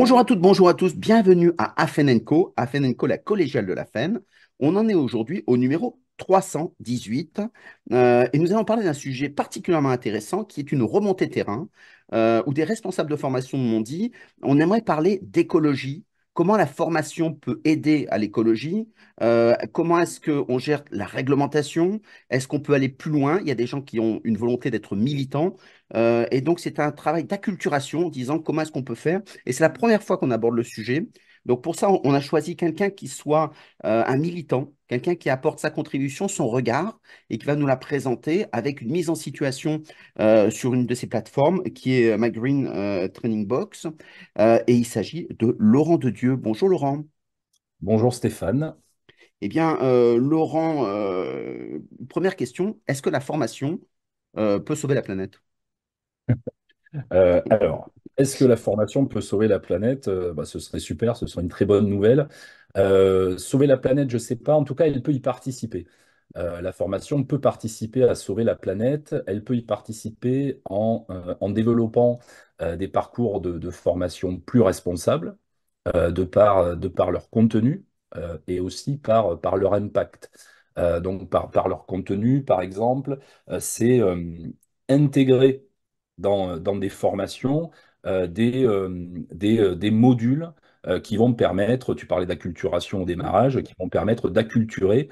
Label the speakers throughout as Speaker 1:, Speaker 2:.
Speaker 1: Bonjour à toutes, bonjour à tous, bienvenue à Afenenco, Afenenco la collégiale de la FEN. On en est aujourd'hui au numéro 318 euh, et nous allons parler d'un sujet particulièrement intéressant qui est une remontée terrain euh, où des responsables de formation m'ont dit on aimerait parler d'écologie, comment la formation peut aider à l'écologie, euh, comment est-ce qu'on gère la réglementation, est-ce qu'on peut aller plus loin, il y a des gens qui ont une volonté d'être militants, euh, et donc c'est un travail d'acculturation en disant comment est-ce qu'on peut faire, et c'est la première fois qu'on aborde le sujet, donc pour ça, on a choisi quelqu'un qui soit euh, un militant, quelqu'un qui apporte sa contribution, son regard, et qui va nous la présenter avec une mise en situation euh, sur une de ses plateformes, qui est euh, My Green Training Box. et il s'agit de Laurent de Dieu. Bonjour Laurent.
Speaker 2: Bonjour Stéphane.
Speaker 1: Eh bien, Laurent, première question, est-ce que la formation peut sauver la planète
Speaker 2: alors, est-ce que la formation peut sauver la planète euh, bah, Ce serait super, ce serait une très bonne nouvelle. Euh, sauver la planète, je ne sais pas. En tout cas, elle peut y participer. Euh, la formation peut participer à sauver la planète. Elle peut y participer en, développant des parcours de, formation plus responsables de par, de, par, leur contenu et aussi par, par leur impact. donc par, par, leur contenu, par exemple, c'est intégrer dans, dans, des formations euh, euh, euh, des, modules qui vont permettre, tu parlais d'acculturation au démarrage, qui vont permettre d'acculturer,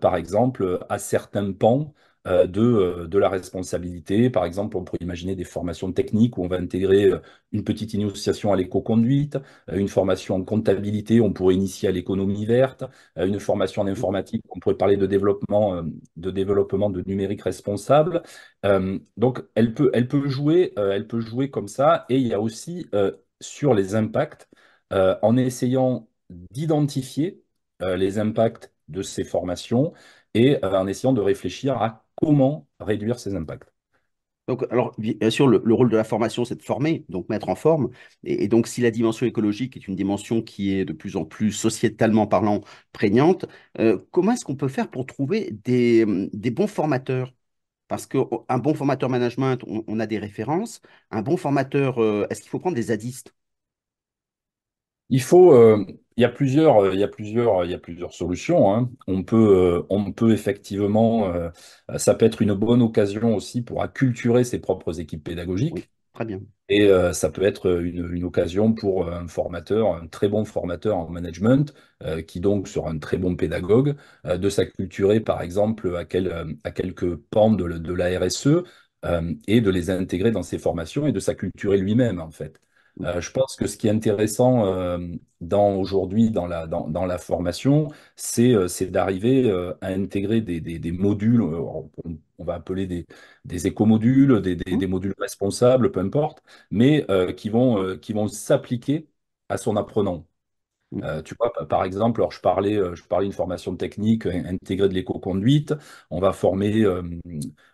Speaker 2: par exemple, à certains pans euh, de, euh, de, la responsabilité. Par exemple, on pourrait imaginer des formations techniques où on va intégrer euh, une petite initiation à l'éco-conduite, une formation en comptabilité, on pourrait initier à l'économie verte, une formation en mmh. informatique, on pourrait parler de développement de, développement de numérique responsable. donc, elle peut, elle, peut jouer, elle peut jouer comme ça. Et il y a aussi sur les impacts, en essayant d'identifier les impacts de ces formations et en essayant de réfléchir à comment réduire ces impacts. Donc, alors, bien sûr, le, rôle de la formation, c'est
Speaker 1: de former, donc mettre en forme. Et, donc, si la dimension écologique est une dimension qui est de plus en plus sociétalement parlant prégnante, euh, comment est-ce qu'on peut faire pour trouver des, bons formateurs parce qu'un oh, bon formateur management, on, a des références. Un bon formateur, euh, est-ce qu'il faut prendre des zadistes
Speaker 2: Il faut, euh, il y a plusieurs, il euh, y a plusieurs, il euh, y a plusieurs solutions. Hein. On peut, euh, on peut effectivement, ça peut être une bonne occasion aussi pour acculturer ses propres équipes pédagogiques. très bien. Et ça peut être une, occasion pour un formateur, un très bon formateur en management, qui donc sera un très bon pédagogue, de s'acculturer par exemple à, quelques pans de, de la RSE et de les intégrer dans ses formations et de s'acculturer lui-même en fait. Euh, je pense que ce qui est intéressant euh, aujourd'hui dans la, formation, c'est, euh, d'arriver à intégrer des, modules, on, va appeler des, des écomodules, des, mmh. modules responsables, peu importe, mais qui vont, s'appliquer à son apprenant. Mmh. tu vois, par exemple, alors je parlais, je d'une formation technique intégrée de l'éco-conduite. On va former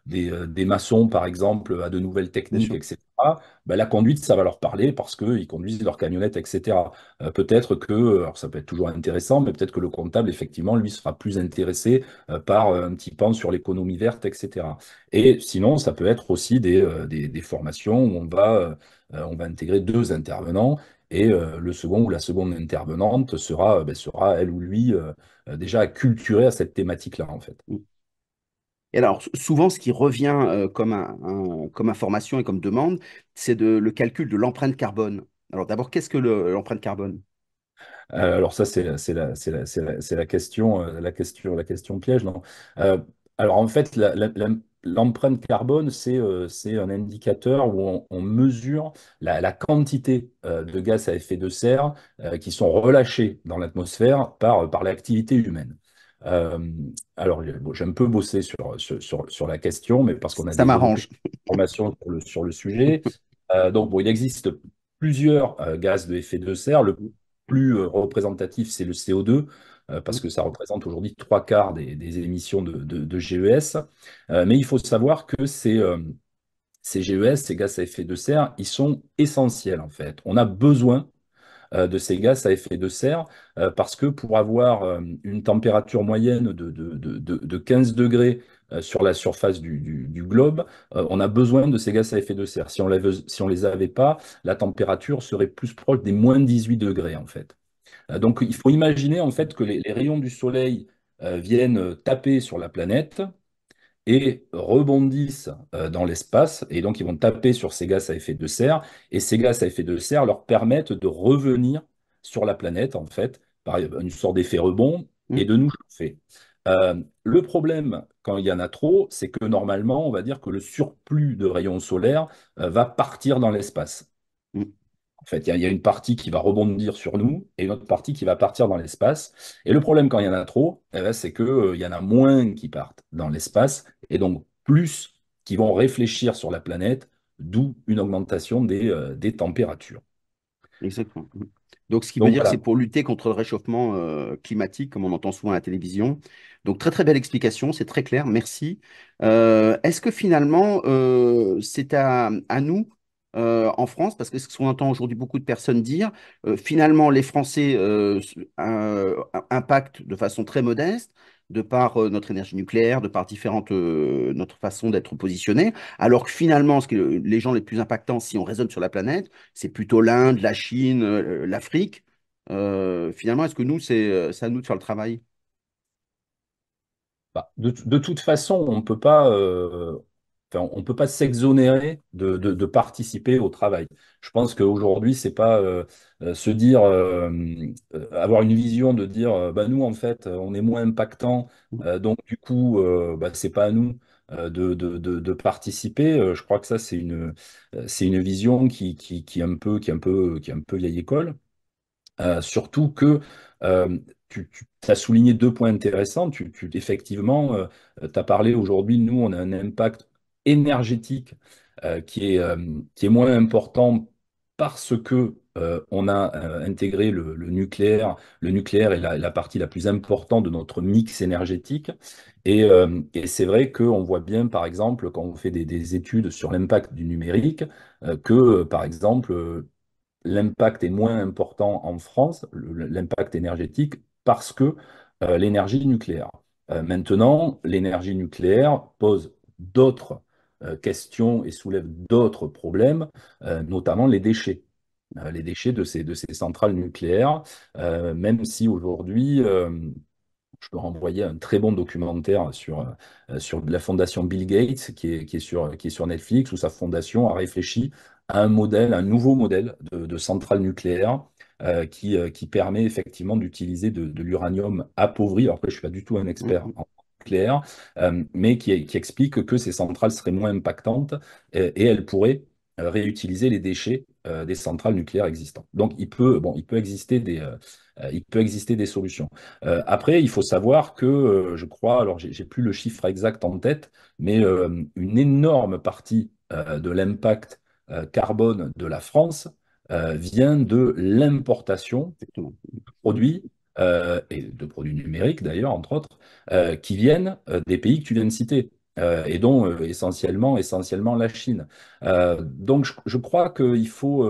Speaker 2: des, maçons, par exemple, à de nouvelles techniques, etc. Bah, la conduite, ça va leur parler parce qu'ils conduisent leur camionnette, etc. Euh, peut-être que, euh, alors ça peut être toujours intéressant, mais peut-être que le comptable, effectivement, lui sera plus intéressé euh, par un petit pan sur l'économie verte, etc. Et sinon, ça peut être aussi des, des, formations où on va, on va intégrer deux intervenants et le second ou la seconde intervenante sera, ben, sera elle ou lui déjà acculturée à cette thématique-là en fait.
Speaker 1: Et alors, souvent, ce qui revient euh, comme, information et comme demande, c'est de, le calcul de l'empreinte carbone. Alors, d'abord, qu'est-ce que l'empreinte carbone
Speaker 2: euh, Alors, ça, c'est la, question, piège. Euh, alors, en fait, l'empreinte carbone, c'est, un indicateur où on, mesure la, quantité de gaz à effet de serre qui sont relâchés dans l'atmosphère par, par l'activité humaine. Euh, alors, bon, j'ai un peu bossé sur, sur, la question, mais parce qu'on a des informations sur le, sur le sujet. Euh, donc, bon, il existe plusieurs euh, gaz de effet de serre. Le plus représentatif, c'est le CO2 parce que ça représente aujourd'hui trois quarts des, émissions de, de, GES. mais il faut savoir que ces, ces, GES, ces gaz à effet de serre, ils sont essentiels en fait. On a besoin euh, de ces gaz à effet de serre, euh, parce que pour avoir euh, une température moyenne de, de, 15 degrés sur la surface du, globe, on a besoin de ces gaz à effet de serre. Si on si ne les avait pas, la température serait plus proche des moins 18 degrés, en fait. donc, il faut imaginer, en fait, que les, rayons du soleil viennent taper sur la planète, et rebondissent euh, dans l'espace. Et donc, ils vont taper sur ces gaz à effet de serre. Et ces gaz à effet de serre leur permettent de revenir sur la planète, en fait, par une sorte d'effet rebond et mm. de nous chauffer. Euh, le problème, quand il y en a trop, c'est que normalement, on va dire que le surplus de rayons solaires euh, va partir dans l'espace. Mm. En fait, il y, a une partie qui va rebondir sur nous et une autre partie qui va partir dans l'espace. Et le problème quand il y en a trop, eh ben, c'est qu'il euh, y en a moins qui partent dans l'espace et donc plus qui vont réfléchir sur la planète, d'où une augmentation des, euh, températures. Exactement. Donc, ce qui veut dire c'est pour lutter contre le réchauffement
Speaker 1: euh, climatique, comme on entend souvent à la télévision. Donc, très, très belle explication, c'est très clair, merci. Est-ce que finalement, c'est à nous euh, en France, parce que ce qu'on entend aujourd'hui beaucoup de personnes dire, euh, finalement, les Français euh, impactent de façon très modeste, de par notre énergie nucléaire, de par différentes, notre façon d'être positionné, alors que finalement, ce que les gens les plus impactants, si on raisonne sur la planète, c'est plutôt l'Inde, la Chine, l'Afrique. finalement, est-ce que nous,
Speaker 2: c'est à nous de faire le travail bah, de, de, toute façon, on ne peut pas on ne peut pas s'exonérer de, participer au travail. Je pense qu'aujourd'hui, c'est pas euh, euh, se dire, euh, avoir une vision de dire, bah, nous, en fait, on est moins impactant, mmh. donc du coup, bah, ce n'est pas à nous. De, de, participer. Je crois que ça, c'est une, c'est une vision qui, qui, est un peu, qui, un peu, qui un peu vieille école. surtout que tu, as souligné deux points intéressants. Tu, effectivement, tu as parlé aujourd'hui, nous, on a un impact énergétique euh, qui, est, euh, qui est moins important parce que euh, on a intégré le, nucléaire. Le nucléaire est la, partie la plus importante de notre mix énergétique. Et, et c'est vrai qu'on voit bien, par exemple, quand on fait des études sur l'impact du numérique, que, par exemple, l'impact est moins important en France, l'impact énergétique, parce que l'énergie nucléaire. maintenant, l'énergie nucléaire pose d'autres euh, question et soulève d'autres problèmes, euh, notamment les déchets euh, les déchets de ces, de ces centrales nucléaires, même si aujourd'hui, je peux renvoyer un très bon documentaire sur, sur la fondation Bill Gates, qui est, qui est, sur, qui est sur Netflix, où sa fondation a réfléchi à un modèle, un nouveau modèle de, de centrale nucléaire. qui, qui permet effectivement d'utiliser de, de l'uranium appauvri. Alors que je ne suis pas du tout un expert mm-hmm. en nucléaire, euh, mais qui, explique que ces centrales seraient moins impactantes euh, et, elles pourraient euh, réutiliser les déchets des centrales nucléaires existantes. Donc il peut, bon, il peut exister des, il peut exister des solutions. après, il faut savoir que je crois, alors j'ai plus le chiffre exact en tête, mais une énorme partie de l'impact carbone de la France vient de l'importation de produits euh, et de produits numériques d'ailleurs, entre autres, euh, qui viennent euh, des pays que tu viens de citer. et dont essentiellement, essentiellement la Chine. donc je, crois qu'il faut,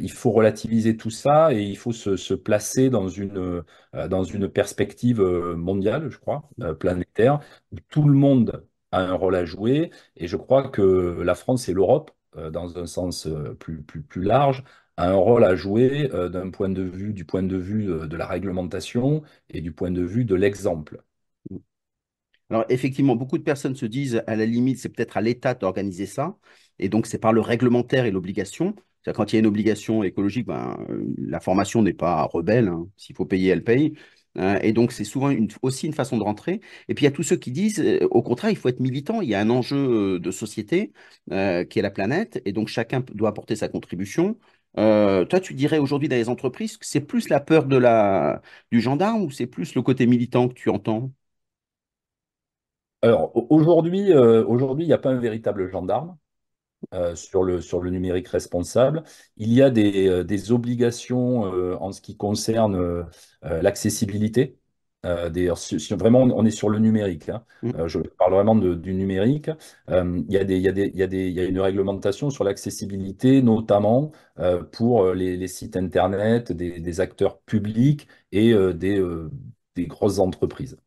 Speaker 2: il faut relativiser tout ça et il faut se, se placer dans une, dans une perspective mondiale, je crois, planétaire, où tout le monde a un rôle à jouer. Et je crois que la France et l'Europe dans un sens plus, plus, plus large, un rôle à jouer euh, d'un point de vue, du point de vue euh, de la réglementation et du point de vue de l'exemple. Alors effectivement, beaucoup de
Speaker 1: personnes se disent, à la limite, c'est peut-être à l'État d'organiser ça, et donc c'est par le réglementaire et l'obligation. Quand il y a une obligation écologique, ben, euh, la formation n'est pas rebelle. Hein. S'il faut payer, elle paye. Hein, et donc, c'est souvent aussi une façon de rentrer. Et puis, il y a tous ceux qui disent, au contraire, il faut être militant. Il y a un enjeu de société qui est la planète. Et donc, chacun doit apporter sa contribution. Euh, toi, tu dirais aujourd'hui dans les entreprises que c'est plus la peur de du gendarme ou c'est plus le côté militant que tu entends
Speaker 2: Alors aujourd'hui, euh, aujourd'hui, il n'y a pas un véritable gendarme. Euh, sur, le, numérique responsable. Il y a des obligations en ce qui concerne l'accessibilité euh, vraiment, on est sur le numérique. Hein. Mm. Euh, je parle vraiment du numérique. Il y, a une réglementation sur l'accessibilité, notamment euh, pour les, sites Internet, des, acteurs publics et des, grosses entreprises.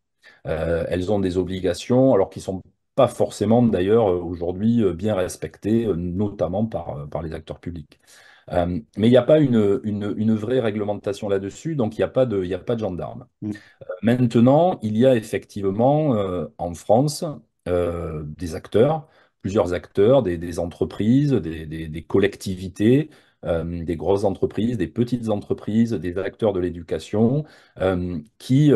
Speaker 2: elles ont des obligations, alors qu'ils ne sont pas forcément, d'ailleurs, aujourd'hui bien respectées, notamment par les acteurs publics. Euh, mais il n'y a pas une, vraie réglementation là-dessus, donc il n'y a, pas de, gendarme. Mm. Euh, maintenant, il y a effectivement euh, en France des acteurs, plusieurs acteurs, des, entreprises, des, collectivités, des grosses entreprises, des petites entreprises, des acteurs de l'éducation qui,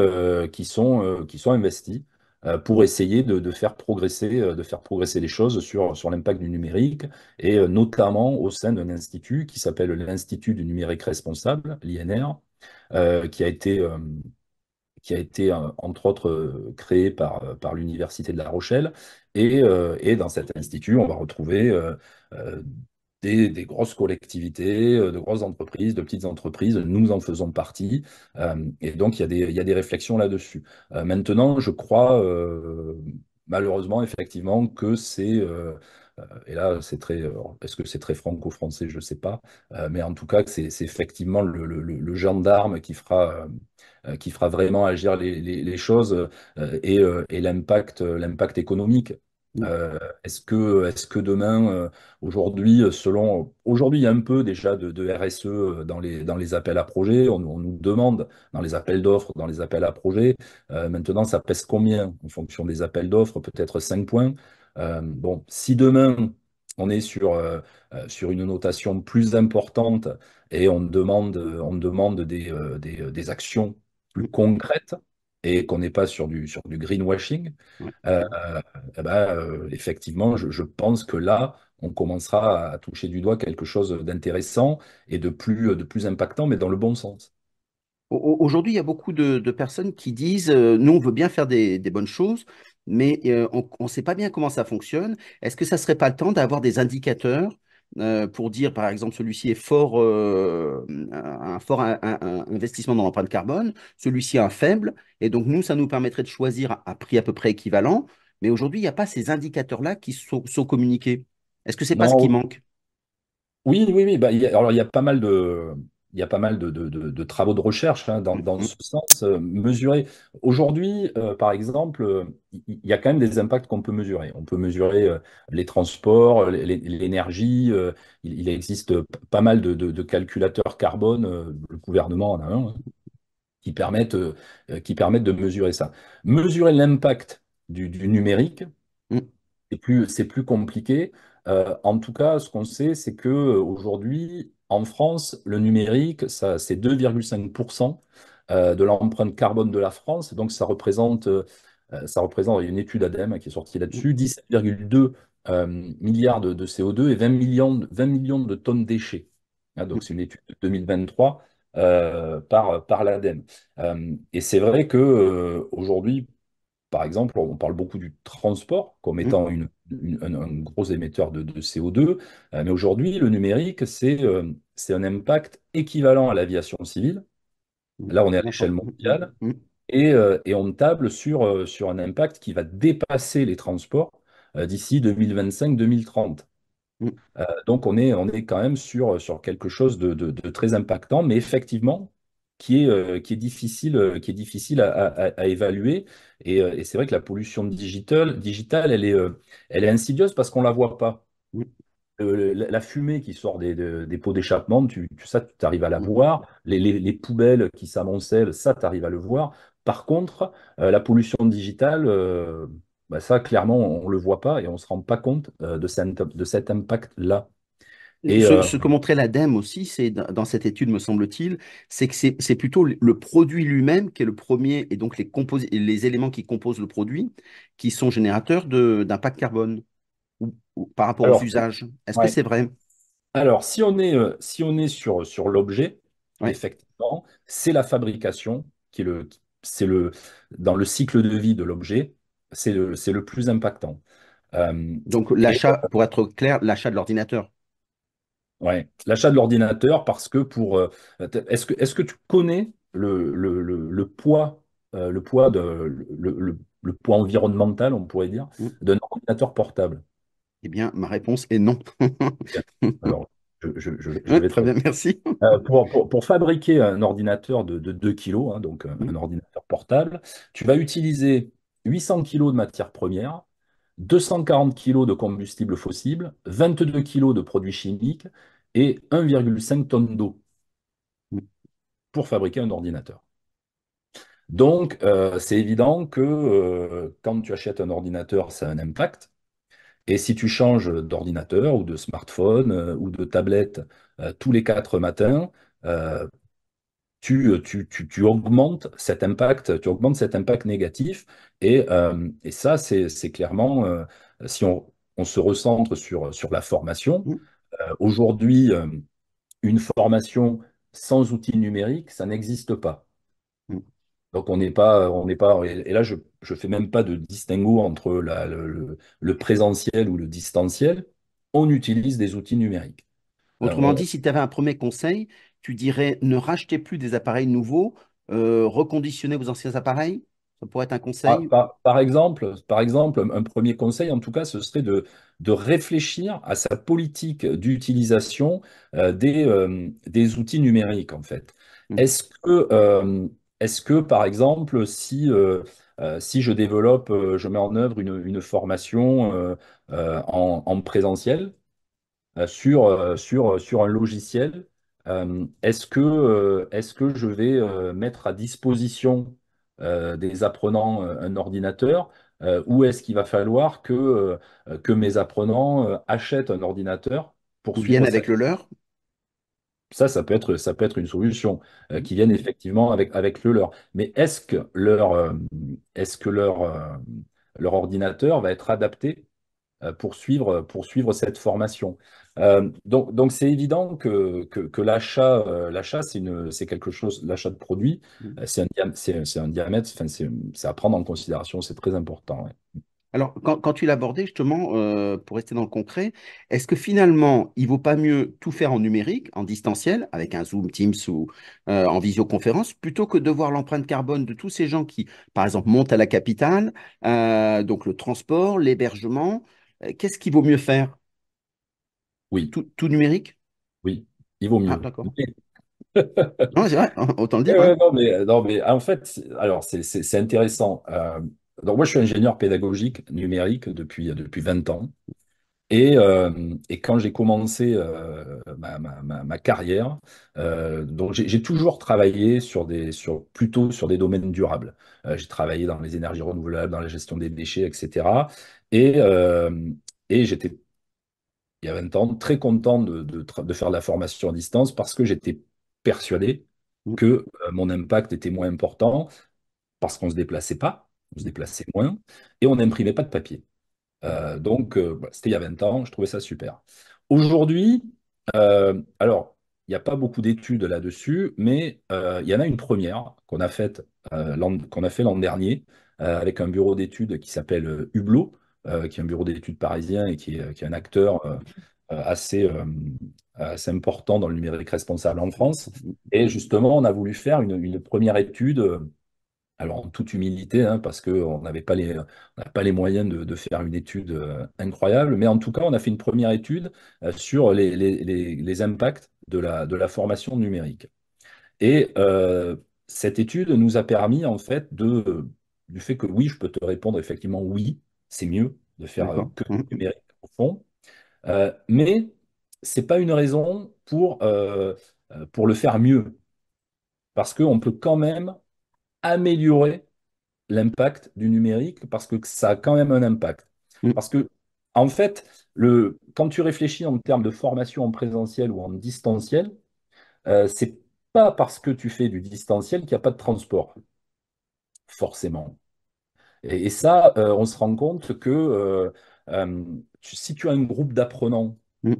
Speaker 2: qui sont investis euh, pour essayer de, faire progresser, euh, de faire progresser les choses sur, sur l'impact du numérique, et euh, notamment au sein d'un institut qui s'appelle l'Institut du numérique responsable, l'INR, qui a été, qui a été entre autres créé par, par l'Université de La Rochelle. Et, et dans cet institut, on va retrouver des, grosses collectivités, euh, de grosses entreprises, de petites entreprises. Nous en faisons partie. Euh, et donc, il y a des, il y a des réflexions là-dessus. Euh, maintenant, je crois, malheureusement, effectivement, que c'est et là, c'est très, est-ce que c'est très franco-français, je ne sais pas, mais en tout cas, c'est effectivement le, gendarme qui fera, qui fera vraiment agir les, choses et, l'impact, l'impact économique. Mm. Euh, est-ce que, est que demain, euh, aujourd'hui, selon aujourd'hui, il y a un peu déjà de, RSE e, euh, dans les, dans les appels à projets. On, nous demande dans les appels d'offres, dans les appels à projets. maintenant, ça pèse combien en fonction des appels d'offres Peut-être 5 points. bon, si demain on est sur, sur une notation plus importante et on demande, on demande des actions plus concrètes, et qu'on n'est pas sur du, sur du greenwashing, euh, eh ben, euh, effectivement, je, pense que là, on commencera à toucher du doigt quelque chose d'intéressant et de plus, de plus impactant, mais dans le bon sens.
Speaker 1: Aujourd'hui, il y a beaucoup de, personnes qui disent, euh, nous, on veut bien faire des, des bonnes choses, mais on ne sait pas bien comment ça fonctionne. Est-ce que ça ne serait pas le temps d'avoir des indicateurs euh, pour dire, par exemple, celui-ci est fort, euh, un fort investissement dans l'empreinte carbone, celui-ci un faible, et donc nous, ça nous permettrait de choisir à prix à peu près équivalent. Mais aujourd'hui, il n'y a pas ces indicateurs-là qui sont, communiqués. Est-ce que c'est pas ce qui manque?
Speaker 2: Oui, oui, oui. Bah, alors, il y a pas mal de, il y a pas mal de, travaux de recherche hein, dans, mm-hmm. ce sens, euh, mesurer. Aujourd'hui, euh, par exemple, euh, il y a quand même des impacts qu'on peut mesurer. On peut mesurer les transports, l'énergie. Il, existe pas mal de, calculateurs carbone, le gouvernement en a un, qui, permettent, qui permettent de mesurer ça. Mesurer l'impact du, numérique, mm. c'est plus, plus compliqué. en tout cas, ce qu'on sait, c'est qu'aujourd'hui, en France, le numérique, c'est 2,5% euh, de l'empreinte carbone de la France. Donc, ça représente, euh, ça représente une étude ADEME qui est sortie là-dessus, 17,2 euh, milliards de, CO2 et 20 millions, 20 millions de tonnes déchets. Hein, donc, c'est une étude de 2023. par, par l'ADEME. et c'est vrai que par exemple, on parle beaucoup du transport comme mmh. étant un, gros émetteur de, CO2, euh, mais aujourd'hui, le numérique, euh, c'est un impact équivalent à l'aviation civile. Mmh. Là, on est à l'échelle mmh. mondiale euh, et, on table sur, un impact qui va dépasser les transports d'ici 2025-2030. donc, on est, quand même sur, quelque chose de très impactant, mais effectivement, qui est, euh, qui est difficile, euh, qui est difficile à, à, évaluer. Et, euh, et c'est vrai que la pollution digitale, digitale elle, est, elle est insidieuse parce qu'on ne la voit pas. La, fumée qui sort des, des, pots d'échappement, tu, ça, tu arrives à la voir. Les, les, poubelles qui s'amoncellent, ça, tu arrives à le voir. Par contre, la pollution digitale, bah, ça, clairement, on ne le voit pas et on ne se rend pas compte de, cette, de cet impact-là. Euh, ce,
Speaker 1: que montrait l'ADEME aussi, c'est dans cette étude, me semble-t-il, c'est que c'est plutôt le produit lui-même qui est le premier, et donc les, éléments qui composent le produit, qui sont générateurs
Speaker 2: d'impact carbone par rapport aux usages. Est-ce que c'est vrai Alors, si on est, euh, si on est sur, sur l'objet, effectivement, c'est la fabrication qui est le, c'est le, dans le cycle de vie de l'objet, c'est le, le, plus impactant. Euh, donc l'achat, pour être clair, l'achat de l'ordinateur l'achat de l'ordinateur parce que pour. Euh, est-ce que, tu connais le, poids, euh, le poids de, le, poids environnemental, on pourrait dire, mm. d'un ordinateur portable? Eh bien, ma réponse est non. Alors, je, vais très bien, merci. Euh, pour, fabriquer un ordinateur de, 2 kilos, hein, donc mm. un ordinateur portable, tu vas utiliser 800 kilos de matière première, 240 kg de combustible fossile, 22 kg de produits chimiques et 1,5 tonnes d'eau pour fabriquer un ordinateur. Donc, euh, c'est évident que euh, quand tu achètes un ordinateur, ça a un impact. Et si tu changes d'ordinateur ou de smartphone euh, ou de tablette tous les quatre matins, tu, euh, tu, tu, tu, augmentes cet impact, tu augmentes cet impact négatif. Et, euh, et ça, c'est clairement, euh, si on, on, se recentre sur, sur la formation, mmh. aujourd'hui, une formation sans outils numériques, ça n'existe pas. Mmh. Donc on n'est pas, on n'est pas, et là je ne fais même pas de distinguo entre le, présentiel ou le distanciel. On utilise des outils numériques. Autrement dit, si
Speaker 1: tu avais un premier conseil, tu dirais ne rachetez plus des appareils nouveaux, euh, reconditionnez vos anciens appareils ça pourrait être un conseil
Speaker 2: par, exemple, par exemple, un premier conseil, en tout cas, ce serait de, de réfléchir à sa politique d'utilisation euh, des, euh, des, outils numériques, en fait. Mmh. Est-ce que, euh, que, par exemple, si, si je développe, je mets en œuvre une, formation en, présentiel sur, sur, sur un logiciel, euh, est-ce que, euh, est que je vais euh, mettre à disposition des apprenants un ordinateur ou est-ce qu'il va falloir que, mes apprenants achètent un ordinateur pour suivre avec le leur ça, ça peut être, ça peut être une solution, mmh. qui viennent effectivement avec, avec le leur. Mais est-ce que leur, que leur, leur ordinateur va être adapté pour suivre, pour suivre cette formation euh, donc, donc c'est évident que, que, l'achat, euh, l'achat c'est, une, c'est quelque chose, l'achat de produits, mmh. euh, c'est, un, c'est, un diamètre, enfin, c'est, à prendre en considération, c'est très important.
Speaker 1: Alors, quand, tu l'abordais justement, pour rester dans le concret, est-ce que finalement, il ne vaut pas mieux tout faire en numérique, en distanciel, avec un Zoom, Teams ou en visioconférence, plutôt que de voir l'empreinte carbone de tous ces gens qui, par exemple, montent à la capitale, donc le transport, l'hébergement Qu'est-ce qu'il vaut mieux faire oui. Tout, numérique
Speaker 2: Oui, il vaut mieux. Ah, d'accord. non, c'est vrai, hein, autant le dire. Hein. Non, mais, non, mais, en fait, alors c'est intéressant. Euh, donc moi, je suis ingénieur pédagogique numérique depuis, depuis 20 ans. Et, euh, et quand j'ai commencé euh, ma, ma, ma, carrière, donc j'ai toujours travaillé sur des, sur, plutôt sur des domaines durables. j'ai travaillé dans les énergies renouvelables, dans la gestion des déchets, etc. Et, et j'étais il y a 20 ans, très content de, faire de la formation à distance parce que j'étais persuadé mm. que euh, mon impact était moins important parce qu'on ne se déplaçait pas, on se déplaçait moins et on n'imprimait pas de papier. Euh, donc, euh, bah, c'était il y a 20 ans, je trouvais ça super. Aujourd'hui, alors, il n'y a pas beaucoup d'études là-dessus, mais il y en a une première qu'on a faite qu'on a fait l'an dernier avec un bureau d'études qui s'appelle Hublot, euh, qui est un bureau d'études parisien et qui est, un acteur euh, euh, assez, assez important dans le numérique responsable en France. Et justement, on a voulu faire une, première étude. Alors, en toute humilité, hein, parce qu'on n'avait pas, les, pas les moyens de, faire une étude incroyable, mais en tout cas, on a fait une première étude sur les, les, les, impacts de la, de la formation numérique. Et cette étude nous a permis, en fait, de, du fait que oui, je peux te répondre effectivement oui, c'est mieux de faire euh, que du mmh. numérique au fond. Euh, mais ce n'est pas une raison pour, euh, pour le faire mieux, parce qu'on peut quand même améliorer l'impact du numérique, parce que ça a quand même un impact. Mmh. Parce que, en fait, le, quand tu réfléchis en termes de formation en présentiel ou en distanciel, ce n'est pas parce que tu fais du distanciel qu'il n'y a pas de transport, forcément. Et, ça, euh, on se rend compte que euh, euh, si tu as un groupe d'apprenants mmh.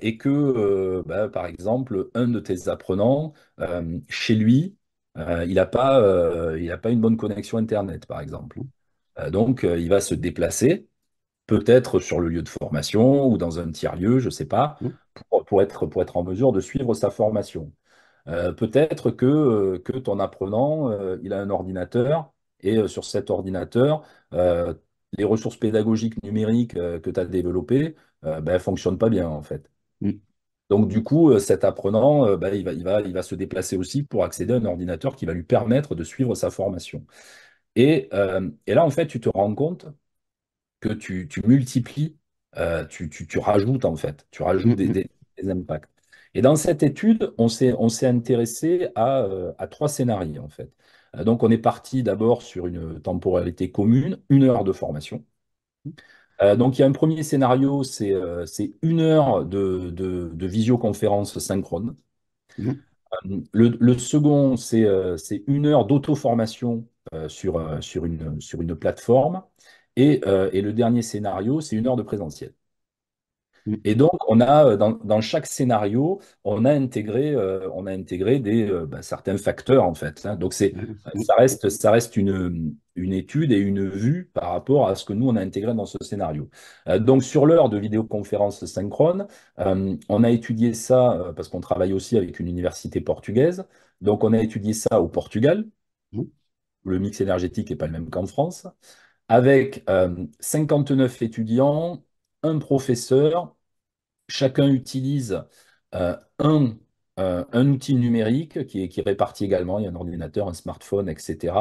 Speaker 2: et que, bah, par exemple, un de tes apprenants, chez lui, il n'a pas, il pas une bonne connexion Internet, par exemple. donc, il va se déplacer peut-être sur le lieu de formation ou dans un tiers-lieu, je ne sais pas, mmh. pour, être, pour être en mesure de suivre sa formation. peut-être que, que ton apprenant, il a un ordinateur et euh, sur cet ordinateur, euh, les ressources pédagogiques numériques euh, que tu as développées ne ben, fonctionnent pas bien, en fait. Mm. Donc, du coup, cet apprenant, ben, il, va, il, va, il va se déplacer aussi pour accéder à un ordinateur qui va lui permettre de suivre sa formation. Et, et là, en fait, tu te rends compte que tu, tu multiplies, tu, tu, tu, rajoutes, en fait, tu rajoutes mm, mm. des, impacts. Et dans cette étude, on s'est intéressé à, à, trois scénarios, en fait. Euh, donc, on est parti d'abord sur une temporalité commune, une heure de formation. Euh, donc, il y a un premier scénario, c'est euh, une heure de, visioconférence synchrone. Mmh. Le, second, c'est une heure d'auto-formation sur, une, plateforme. et le dernier scénario, c'est une heure de présentiel. Et donc, on a euh, dans, chaque scénario, on a intégré, euh, on a intégré des, euh, bah, certains facteurs en fait. Hein. Donc, mmh. ça reste, ça reste une, étude et une vue par rapport à ce que nous on a intégré dans ce scénario. donc, sur l'heure de vidéoconférence synchrone, on a étudié ça parce qu'on travaille aussi avec une université portugaise. Donc, on a étudié ça au Portugal. Mmh. le mix énergétique n'est pas le même qu'en France, avec 59 étudiants, un professeur Chacun utilise euh, un, euh, un, outil numérique qui est, qui réparti également. Il y a un ordinateur, un smartphone, etc.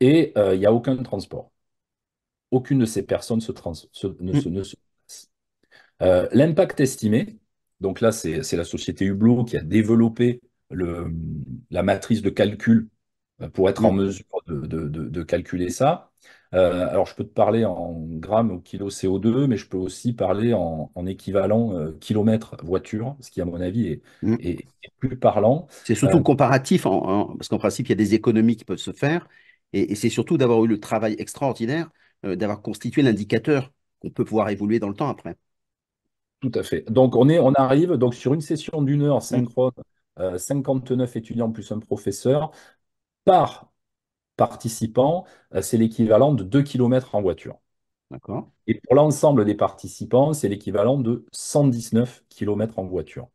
Speaker 2: Et euh, il n'y a aucun transport. Aucune de ces personnes se ne, se, passe. L'impact estimé, donc là, c'est la société Hublot qui a développé le, la matrice de calcul euh, pour être en mesure de, calculer ça. Euh, alors, je peux te parler en grammes ou kilo CO2, mais je peux aussi parler en, équivalent euh, kilomètre voiture, ce qui, à mon avis, est, mm. plus parlant. C'est surtout comparatif, parce qu'en principe, il y a des économies qui peuvent
Speaker 1: se faire, et, c'est surtout d'avoir eu le travail extraordinaire, d'avoir constitué l'indicateur
Speaker 2: qu'on peut pouvoir évoluer dans le temps après. Tout à fait. Donc, on, est, on arrive donc sur une session d'une heure mm. synchrone. 59 étudiants plus un professeur, par participant, euh, c'est l'équivalent de 2 km en voiture. D'accord. Et pour l'ensemble des participants, c'est l'équivalent de 119 km en voiture.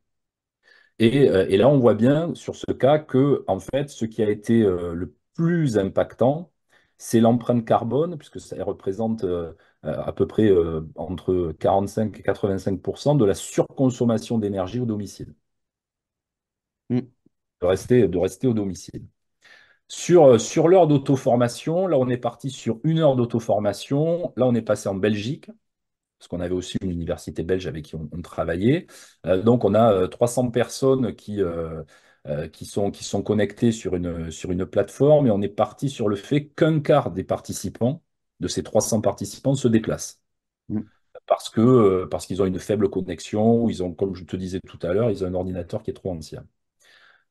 Speaker 2: Euh, et, là, on voit bien sur ce cas que, en fait, ce qui a été euh, le plus impactant, c'est l'empreinte carbone, puisque ça représente à peu près entre 45 et 85 de la surconsommation d'énergie au domicile. Mm. rester, de rester au domicile. Euh, sur, l'heure d'auto-formation, là, on est parti sur une heure d'auto-formation. Là, on est passé en Belgique, parce qu'on avait aussi une université belge avec qui on, travaillait. Euh, donc, on a 300 euh, personnes qui, qui, sont, qui sont connectées sur une, sur une plateforme et on est parti sur le fait qu'un quart des participants, de ces 300 participants, se déplacent. Mm. parce que parce qu'ils ont une faible connexion ou ils ont, comme je te disais tout à l'heure, ils ont un ordinateur qui est trop ancien.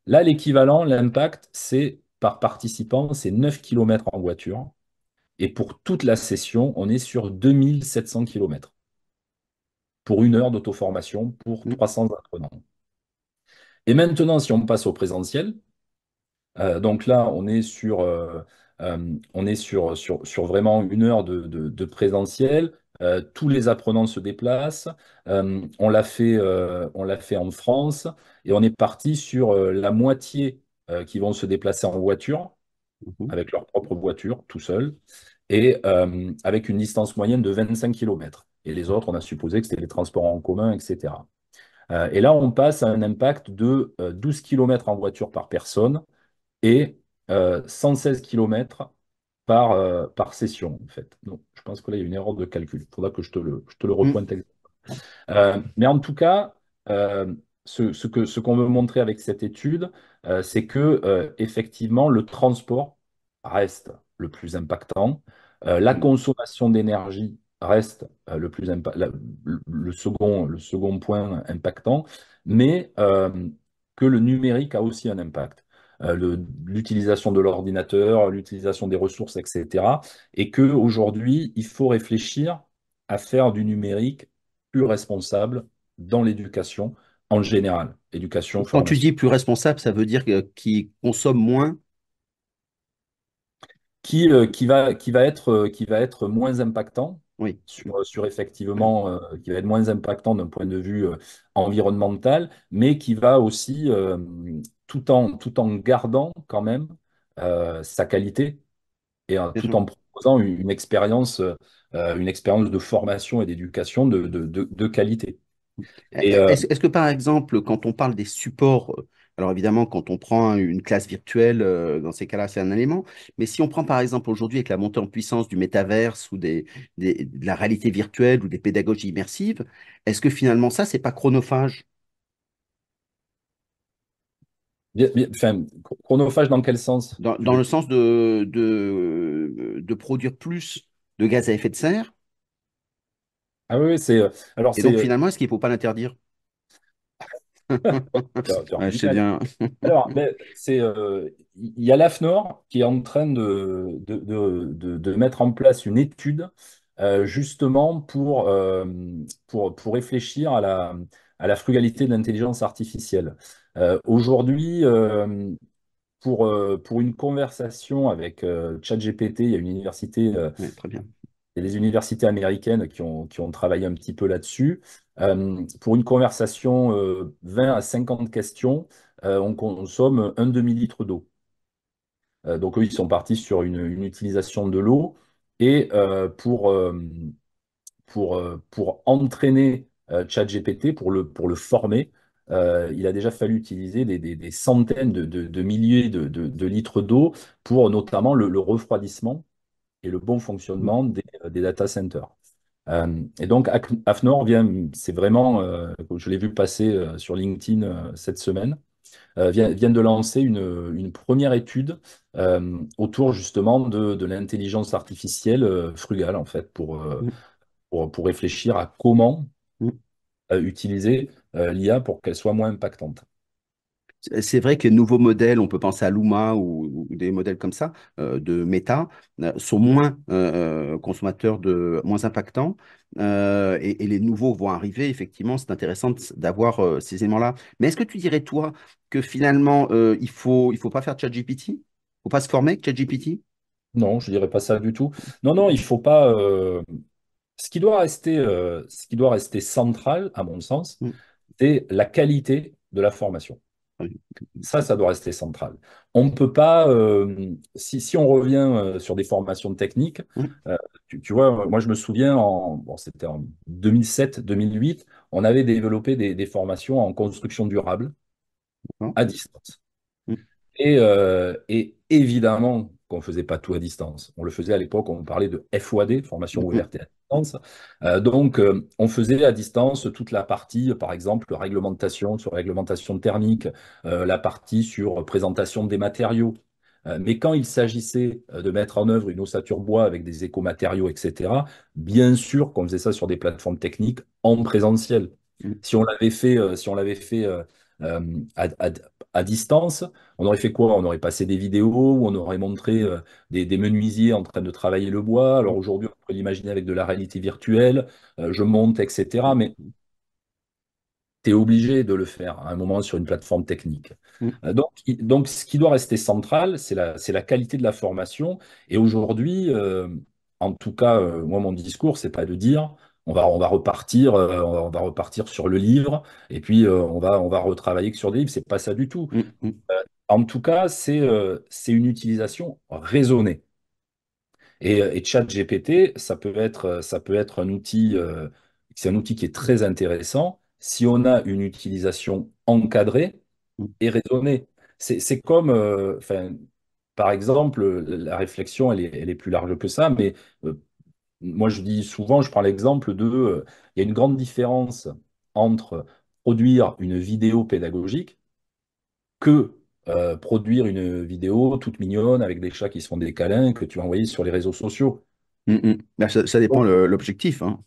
Speaker 2: Là, l'équivalent, l'impact, c'est par participant, c'est 9 km en voiture. Et pour toute la session, on est sur 2700 km. Pour une heure d'auto-formation pour 300 mm. apprenants. Et maintenant, si on passe au présentiel, euh, donc là, on est sur, euh, euh, on est sur, sur, vraiment une heure de, de présentiel. tous les apprenants se déplacent. on l'a fait, on l'a fait en France et on est parti sur la moitié euh, qui vont se déplacer en voiture, mhm. avec leur propre voiture, tout seul, et euh, avec une distance moyenne de 25 km. Et les autres, on a supposé que c'était les transports en commun, etc. Euh, et là, on passe à un impact de 12 km en voiture par personne et 116 km par, par session, en fait. Donc, je pense que là, il y a une erreur de calcul. Il faudra que je te le, je te le mm. repointe. mais en tout cas, ce, ce qu'on veut montrer avec cette étude, euh, c'est que euh, effectivement le transport reste le plus impactant, euh, la mm. consommation d'énergie reste le, plus le, second, le second point impactant, mais que le numérique a aussi un impact. l'utilisation de l'ordinateur, l'utilisation des ressources, etc. Et qu'aujourd'hui, il faut réfléchir à faire du numérique plus responsable dans l'éducation, en général, éducation. Quand tu dis plus responsable, ça veut dire qui consomme moins euh, qui, va, qui, va être, euh, qui va être moins impactant oui. sur, euh, effectivement, qui va être moins impactant d'un point de vue environnemental, mais qui va aussi, tout, en, tout en gardant quand même sa qualité et tout en proposant une, expérience, une expérience de formation et d'éducation de qualité. Euh, est-ce que par exemple, quand on parle
Speaker 1: des supports, euh, alors évidemment, quand on prend une classe virtuelle, euh, dans ces cas-là, c'est un élément, mais si on prend par exemple aujourd'hui avec la montée en puissance du métaverse ou de la réalité virtuelle ou des pédagogies immersives, est-ce que finalement ça, c'est pas chronophage enfin,
Speaker 2: chronophage dans quel sens dans, le
Speaker 1: sens de, de, produire plus de gaz à effet de serre ah c'est. Euh,
Speaker 2: alors Et donc euh, finalement, est-ce qu'il
Speaker 1: ne faut pas l'interdire
Speaker 2: je bien. Alors, c'est, euh, il y a l'AFNOR qui est en train de, de, mettre en place une étude justement pour, pour, pour réfléchir à la, à la frugalité de l'intelligence artificielle. aujourd'hui, pour, pour une conversation avec ChatGPT, il y a une université très bien y a des universités américaines qui ont, travaillé un petit peu là-dessus. Euh, pour une conversation, 20 euh, à 50 questions, euh, on consomme un demi-litre d'eau. donc eux, ils sont partis sur une, utilisation de l'eau. Et pour, pour, pour entraîner ChatGPT, pour le, pour le former, il a déjà fallu utiliser des, centaines de, milliers de, litres d'eau pour notamment le refroidissement et le bon fonctionnement mm. euh, des, data centers. Euh, et donc, AFNOR vient, c'est vraiment, euh, je l'ai vu passer sur LinkedIn cette semaine, vient, de lancer une, première étude autour justement de, l'intelligence artificielle frugale, en fait, mm. pour, pour réfléchir à comment mm. utiliser l'IA pour qu'elle soit moins impactante
Speaker 1: c'est vrai que les nouveaux modèles, on peut penser à Luma ou, des modèles comme ça euh, de méta, euh, sont moins euh, consommateurs de moins impactants. Et, les nouveaux vont arriver, effectivement, c'est intéressant d'avoir ces éléments-là. Mais est-ce que tu dirais, toi, que finalement, il faut, il faut pas faire ChatGPT Il faut pas se former ChatGPT
Speaker 2: Non, je dirais pas ça du tout. Non, non, il faut pas. Ce, qui doit rester, ce qui doit rester central, à mon sens, mm. c'est la qualité de la formation. Ça, ça doit rester central. On ne peut pas, euh, si, on revient euh, sur des formations techniques, mmh. euh, tu, vois, moi je me souviens, en, c'était en 2007-2008, on avait développé des, formations en construction durable à distance. Mmh. Et, évidemment qu'on ne faisait pas tout à distance. On le faisait à l'époque, on parlait de FOAD, formation ouverte euh, donc, euh, on faisait à distance toute la partie, par exemple, réglementation sur réglementation thermique, euh, la partie sur présentation des matériaux. Mais quand il s'agissait de mettre en œuvre une ossature bois avec des écomatériaux, etc., bien sûr qu'on faisait ça sur des plateformes techniques en présentiel. Mmh. Si on l'avait fait, si on l'avait fait à, distance. On aurait fait quoi On aurait passé des vidéos on aurait montré des, menuisiers en train de travailler le bois. Alors aujourd'hui, on peut l'imaginer avec de la réalité virtuelle, je monte, etc. Mais tu es obligé de le faire à un moment sur une plateforme technique. Mmh. Donc, donc, ce qui doit rester central, c'est la, la, qualité de la formation. Et aujourd'hui, en tout cas, moi, mon discours, c'est pas de dire on va, on va repartir, euh, on va repartir sur le livre, et puis euh, on, va, on va retravailler sur des livres. C'est pas ça du tout. Mmh, mmh. Euh, en tout cas, c'est une utilisation raisonnée. Et, et ChatGPT, ça peut être, ça peut être un outil, c'est un outil qui est très intéressant si on a une utilisation encadrée mmh. et raisonnée. C'est comme, par exemple, la réflexion, elle est, elle est, plus large que ça, mais moi je dis souvent, je prends l'exemple de, euh, il y a une grande différence entre produire une vidéo pédagogique que euh, produire une vidéo toute mignonne avec des chats qui se font des câlins que tu vas envoyer sur les réseaux sociaux. Hum, hum. Bah, ça, dépend de l'objectif. Hein.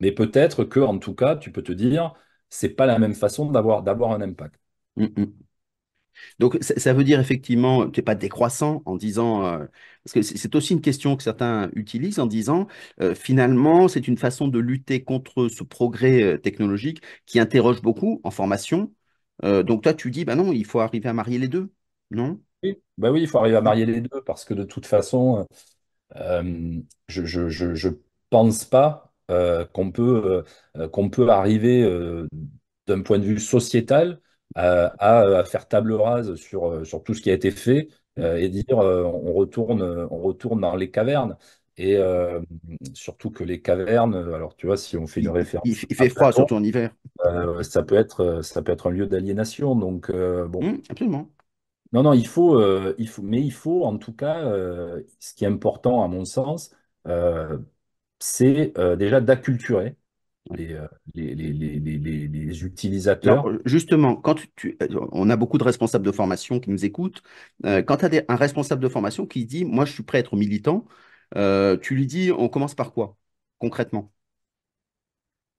Speaker 2: Mais peut-être que, en tout cas, tu peux te dire, c'est pas la même façon d'avoir un impact. Hum, donc, ça, veut dire effectivement, tu n'es pas décroissant en disant,
Speaker 1: euh, parce que c'est aussi une question que certains utilisent en disant, euh, finalement, c'est une façon de lutter contre ce progrès euh, technologique qui interroge beaucoup en formation.
Speaker 2: donc, toi, tu dis, bah non, il faut arriver à marier les deux, non oui. Bah oui, il faut arriver à marier les deux parce que de toute façon, je ne pense pas qu'on peut, qu'on peut arriver d'un point de vue sociétal euh, euh, à, faire table rase sur, euh, sur tout ce qui a été fait et dire on, retourne, on retourne dans les cavernes. Et surtout que les cavernes, alors tu vois, si on fait une référence. Il, fait froid, surtout en hiver. ça, peut être, ça peut être un lieu d'aliénation. Donc, bon. Mmh, absolument. Non, non, il faut, il faut. Mais il faut, en tout cas, ce qui est important à mon sens, c'est déjà d'acculturer euh, les, les, utilisateurs. justement, quand
Speaker 1: on a beaucoup de responsables de formation qui nous écoutent. Euh, quand tu as un responsable de formation qui dit Moi, je suis prêt à être militant, euh, tu lui dis On commence par quoi concrètement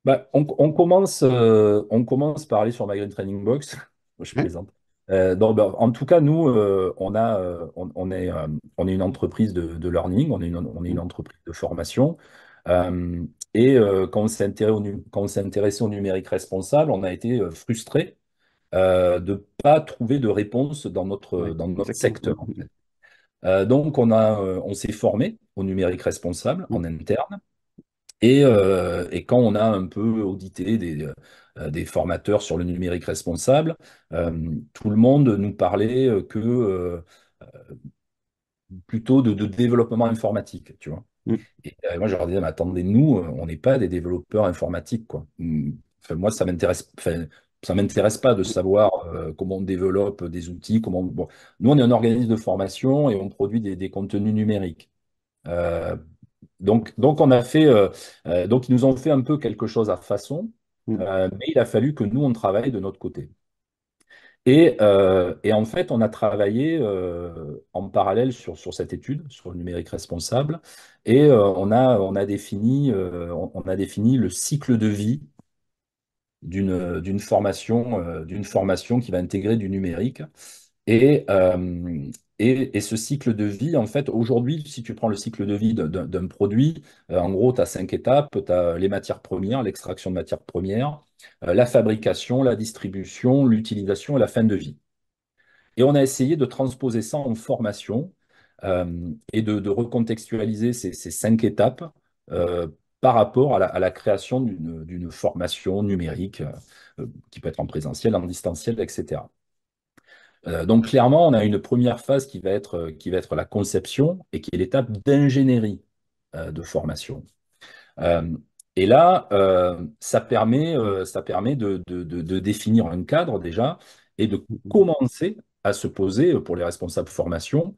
Speaker 2: bah, on, commence, on commence par aller sur My Training Box. je plaisante. Bah, en tout cas, nous, on, a, on, est, on est une entreprise de, learning, on est une, on est une entreprise de formation. Et euh, quand on s'est intéressé, au numérique responsable, on a été euh, frustré euh, de ne pas trouver de réponse dans notre, secteur. donc, on, s'est formé au numérique responsable en mm. interne. Et, quand on a un peu audité des, formateurs sur le numérique responsable, tout le monde nous parlait que plutôt de, de, développement informatique, tu vois. Mm. Euh, et moi, je leur disais, mais attendez, nous, euh, on n'est pas des développeurs informatiques. Quoi. Mm. Enfin, moi, ça m'intéresse. ça m'intéresse pas de savoir euh, comment on développe des outils. Comment Nous, on est un organisme de formation et on produit des, contenus numériques. donc, donc, on a fait, donc, ils nous ont fait un peu quelque chose à façon, mm. mais il a fallu que nous, on travaille de notre côté. Euh, et, en fait, on a travaillé euh, en parallèle sur, cette étude, sur le numérique responsable, et euh, on, a, défini, le cycle de vie d'une formation, formation qui va intégrer du numérique. Et, et, ce cycle de vie, en fait, aujourd'hui, si tu prends le cycle de vie d'un produit, euh, en gros, tu as cinq étapes. Tu as les matières premières, l'extraction de matières premières, euh, la fabrication, la distribution, l'utilisation et la fin de vie. Et on a essayé de transposer ça en formation euh, et de, recontextualiser ces, cinq étapes par rapport à la création d'une formation numérique qui peut être en présentiel, en distanciel, etc. Euh, donc clairement, on a une première phase qui va être, euh, qui va être la conception et qui est l'étape d'ingénierie euh, de formation. et là, ça permet, de, définir un cadre déjà et de commencer à se poser pour les responsables formation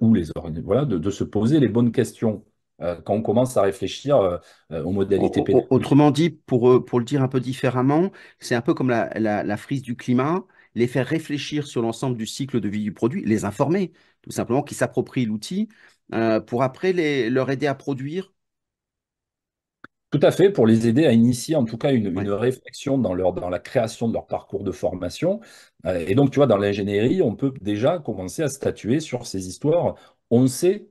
Speaker 2: ou les voilà, de, se poser les bonnes questions quand on commence à réfléchir aux modalités
Speaker 1: pédagogiques. Autrement dit, pour, le dire un peu différemment, c'est un peu comme la frise du climat les faire réfléchir sur l'ensemble du cycle de vie du produit, les informer, tout simplement, qu'ils s'approprient l'outil euh, pour après les, leur aider à produire.
Speaker 2: Tout à fait, pour les aider à initier en tout cas une, réflexion dans, leur, dans la création de leur parcours de formation. Euh, et donc, tu vois, dans l'ingénierie, on peut déjà commencer à statuer sur ces histoires. On sait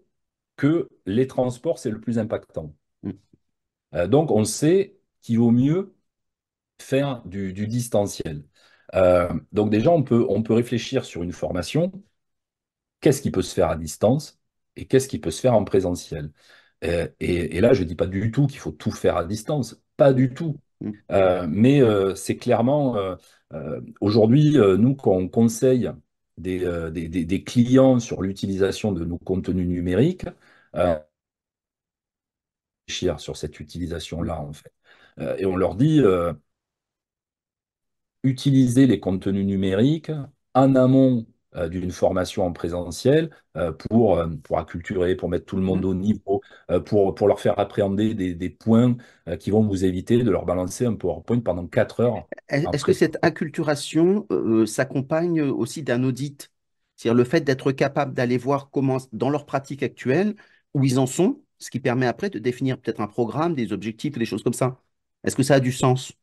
Speaker 2: que les transports, c'est le plus impactant. Mm. Euh, donc, on sait qu'il vaut mieux faire du, du distanciel. Euh, donc déjà, on peut, on peut réfléchir sur une formation, qu'est-ce qui peut se faire à distance et qu'est-ce qui peut se faire en présentiel. Euh, et, là, je ne dis pas du tout qu'il faut tout faire à distance, pas du tout. Mm. Euh, mais c'est clairement, aujourd'hui, nous, quand on conseille des, des, des clients sur l'utilisation de nos contenus numériques, réfléchir sur cette utilisation-là, en fait. et on leur dit, utiliser les contenus numériques en amont euh, d'une formation en présentiel euh, pour, euh, pour acculturer, pour mettre tout le monde mmh. au niveau, pour, pour leur faire appréhender des, des points qui vont vous éviter de leur balancer un PowerPoint pendant 4 heures. Est-ce que cette acculturation
Speaker 1: s'accompagne aussi d'un audit C'est-à-dire le fait d'être capable d'aller voir comment, dans leur pratique actuelle, où ils en sont, ce qui permet après de définir peut-être un programme, des objectifs, des choses comme
Speaker 2: ça. Est-ce que ça a du sens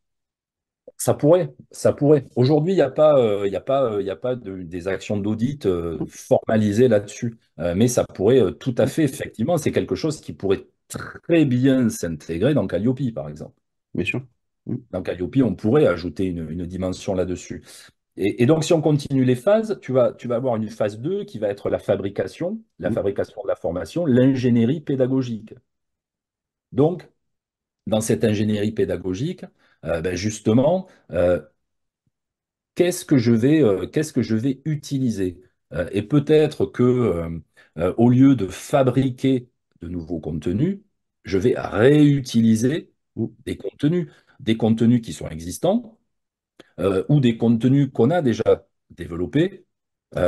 Speaker 2: ça pourrait, ça pourrait. Aujourd'hui, il n'y a pas, euh, a pas, euh, a pas des actions d'audit euh, formalisées là-dessus, mais ça pourrait tout à fait, effectivement, c'est quelque chose qui pourrait très bien s'intégrer dans Calliope, par exemple. Bien sûr. Mmh. Dans Calliope, on pourrait ajouter une, dimension là-dessus. Et, donc, si on continue les phases, tu vas, tu vas avoir une phase 2 qui va être la fabrication, la mmh. fabrication de la formation, l'ingénierie pédagogique. Donc, dans cette ingénierie pédagogique, euh, ben, justement, euh, qu'est-ce que je vais, euh, qu'est-ce que je vais utiliser Et peut-être que au lieu de fabriquer de nouveaux contenus, je vais réutiliser des contenus, des contenus qui sont existants ou des contenus qu'on a déjà développés,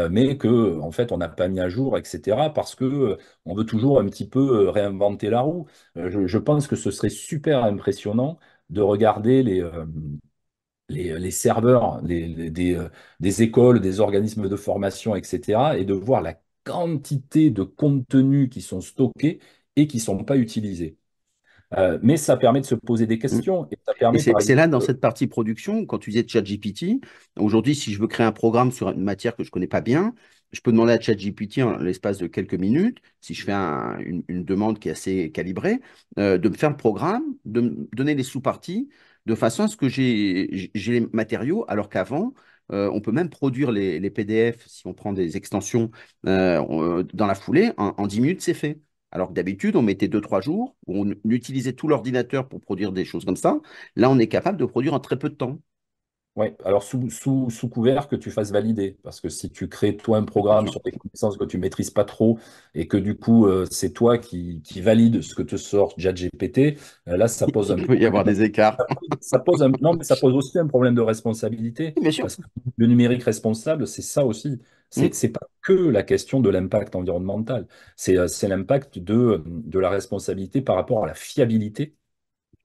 Speaker 2: mais que en fait on n'a pas mis à jour, etc. Parce que on veut toujours un petit peu réinventer la roue. je, pense que ce serait super impressionnant de regarder les, euh, euh, les, serveurs euh, des, écoles, des organismes de formation, etc., et de voir la quantité de contenus qui sont stockés et qui ne sont pas utilisés. mais ça permet de se poser des questions. Et, c'est là, dans cette partie production, quand tu disais ChatGPT, aujourd'hui, si je veux
Speaker 1: créer un programme sur une matière que je ne connais pas bien, je peux demander à ChatGPT en l'espace de quelques minutes, si je fais une, demande qui est assez calibrée, euh, de me faire le programme, de me donner les sous-parties, de façon à ce que j'ai les matériaux, alors qu'avant, euh, on peut même produire les, PDF, si on prend des extensions euh, dans la foulée, en, en 10 minutes, c'est fait. Alors que d'habitude, on mettait 2-3 jours, on utilisait tout l'ordinateur pour produire des
Speaker 2: choses comme ça. Là, on est capable de produire en très peu de temps. Oui, alors sous, couvert que tu fasses valider, parce que si tu crées toi un programme sur des connaissances que tu ne maîtrises pas trop et que du coup euh, c'est toi qui, qui valide ce que te sort ChatGPT, GPT, euh, là ça pose un Il peut y avoir des écarts. Ça pose un... Non, mais ça pose aussi un problème de responsabilité. Parce que le numérique responsable, c'est ça aussi. C'est n'est mm. pas que la question de l'impact environnemental, c'est euh, l'impact de la responsabilité par rapport à la fiabilité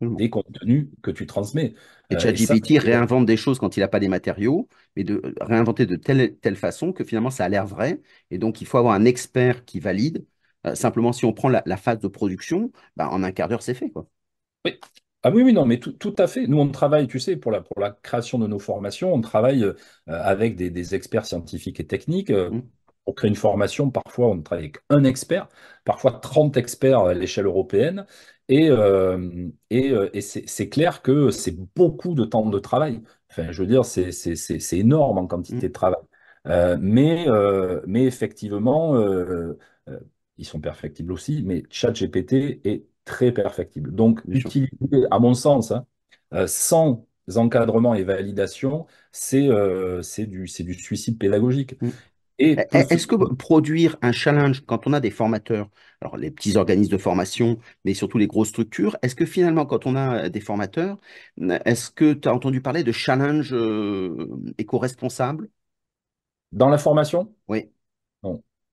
Speaker 2: Mmh. des contenus que tu transmets. Et euh, ChatGPT réinvente des choses quand il n'a pas des matériaux, mais de euh,
Speaker 1: réinventer de telle, telle façon que finalement ça a l'air vrai. Et donc il faut avoir un expert qui valide. Euh, simplement,
Speaker 2: si on prend la, phase
Speaker 1: de production, bah, en un quart d'heure, c'est fait. Quoi.
Speaker 2: Oui. Ah oui, oui, non, mais tout, à fait. Nous, on travaille, tu sais, pour la, création de nos formations, on travaille avec des, experts scientifiques et techniques. Mmh. on crée une formation, parfois on travaille avec un expert, parfois 30 experts à l'échelle européenne, et, euh, et, euh, c'est clair que c'est beaucoup de temps de travail. Enfin, je veux dire, c'est énorme en mmh. quantité de travail. Euh, mais, mais effectivement, ils sont perfectibles aussi, mais ChatGPT est très perfectible. Donc, utiliser, à mon sens, hein, sans encadrement et validation, c'est du, du suicide pédagogique. Mmh. Eh, eh, est-ce que produire un challenge quand on a des formateurs,
Speaker 1: alors les petits organismes de formation, mais surtout les grosses structures, est-ce que finalement quand on a euh, des formateurs, est-ce que tu as entendu parler de challenge euh, éco-responsable Dans la formation Oui.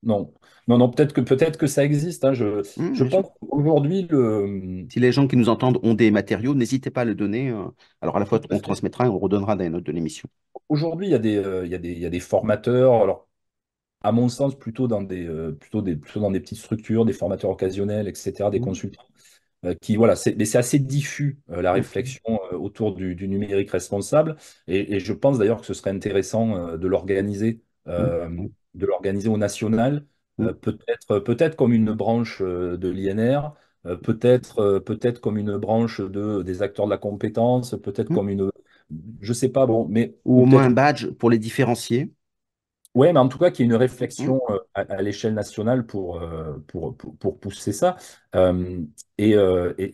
Speaker 1: Non, non, non, peut-être que, peut que ça existe. Hein, je, mmh, pense qu'aujourd'hui, le... Mmh si les gens qui nous entendent ont des matériaux, n'hésitez pas à le donner. Euh, alors à la fois, on transmettra et on redonnera dans notes de l'émission.
Speaker 2: Aujourd'hui, il, il y a des formateurs. Alors, à mon sens, plutôt dans des, euh, plutôt des, dans des petites structures, des formateurs occasionnels, etc., des mmh. consultants. Euh, qui, voilà, mais c'est assez diffus euh, la mmh. réflexion autour du, numérique responsable. Et, je pense d'ailleurs que ce serait intéressant de l'organiser, mmh. de l'organiser au national, peut-être peut-être comme une branche de l'INR, peut-être peut-être comme une branche de, des acteurs de la compétence, peut-être comme une, je sais pas, bon, mais ou au moins un badge pour les différencier. Oui, mais en tout cas, qu'il y ait une mmh. réflexion euh, à, l'échelle nationale euh, pour, pour, pour, pousser ça. Euh, et,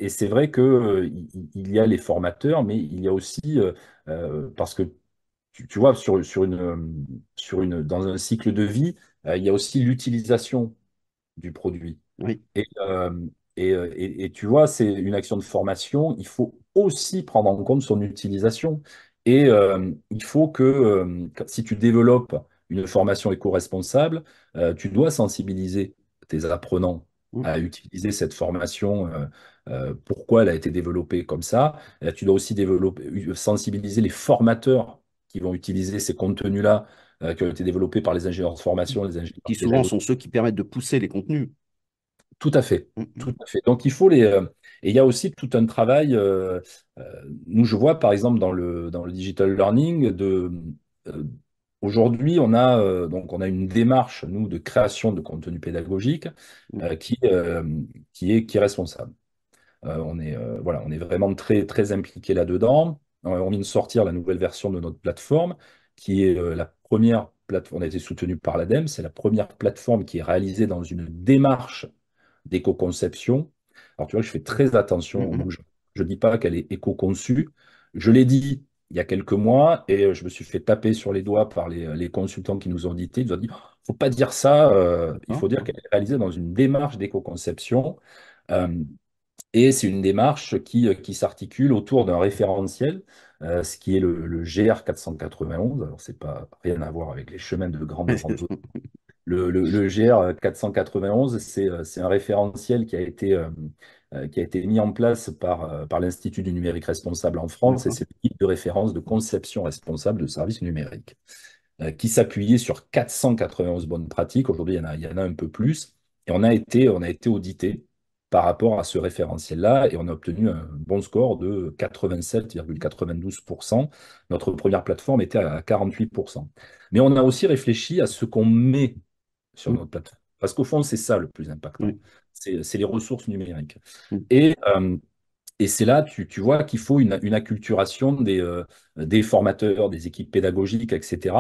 Speaker 2: et, c'est vrai qu'il il y a les formateurs, mais il y a aussi, parce que tu, vois, sur, sur une, sur une, dans un cycle de vie, il y a aussi l'utilisation du produit. Oui. Et, et, et tu vois, c'est une action de formation, il faut aussi prendre en compte son utilisation. Et il faut que si tu développes une formation éco-responsable, euh, tu dois sensibiliser tes apprenants mmh. à utiliser cette formation, euh, euh, pourquoi elle a été développée comme ça. tu dois aussi développer, sensibiliser les formateurs qui vont utiliser ces contenus-là qui ont été développés par les ingénieurs de formation, les ingénieurs qui souvent sont ceux qui permettent de pousser les contenus. Tout à fait, mmh, mmh. tout fait. Donc il faut les et il y a aussi tout un travail. nous, je vois par exemple dans le dans le digital learning de Aujourd'hui, on a euh, donc on a une démarche nous de création de contenu pédagogique mmh. euh, qui euh, qui est qui responsable. on est voilà, on est vraiment très très impliqué là-dedans. On vient de sortir la nouvelle version de notre plateforme qui est la première plateforme. On a été soutenu par l'ADEME, c'est la première plateforme qui est réalisée dans une démarche d'éco-conception. Alors tu vois, je fais très attention. Mmh je ne dis pas qu'elle est éco-conçue. Je l'ai dit il y a quelques mois et euh, je me suis fait taper sur les doigts par les, euh, consultants qui nous ont dit, il oh, ne faut pas dire ça, euh, il hein faut dire qu'elle est réalisée dans une démarche d'éco-conception. et c'est une démarche qui, qui s'articule autour d'un référentiel, ce qui est le, GR 491. Alors, ce n'est pas rien à voir avec les chemins de grande le, le, le, GR 491, c'est un référentiel qui a été euh, qui a été mis en place par, euh, par l'Institut du numérique responsable en France, et c'est cette de référence de conception responsable de services numériques, euh, qui s'appuyait sur 491 bonnes pratiques. Aujourd'hui, il, y en a un peu plus. Et on a été, on a été audité par rapport à ce référentiel-là, et on a obtenu un bon score de 87,92%. Notre première plateforme était à 48%. Mais on a aussi réfléchi à ce qu'on met sur mmh. notre plateforme. Parce qu'au fond, c'est ça le plus impactant. C'est les ressources numériques. Euh, et, c'est là, tu, vois, qu'il faut une, acculturation des, euh, des formateurs, des équipes pédagogiques, etc.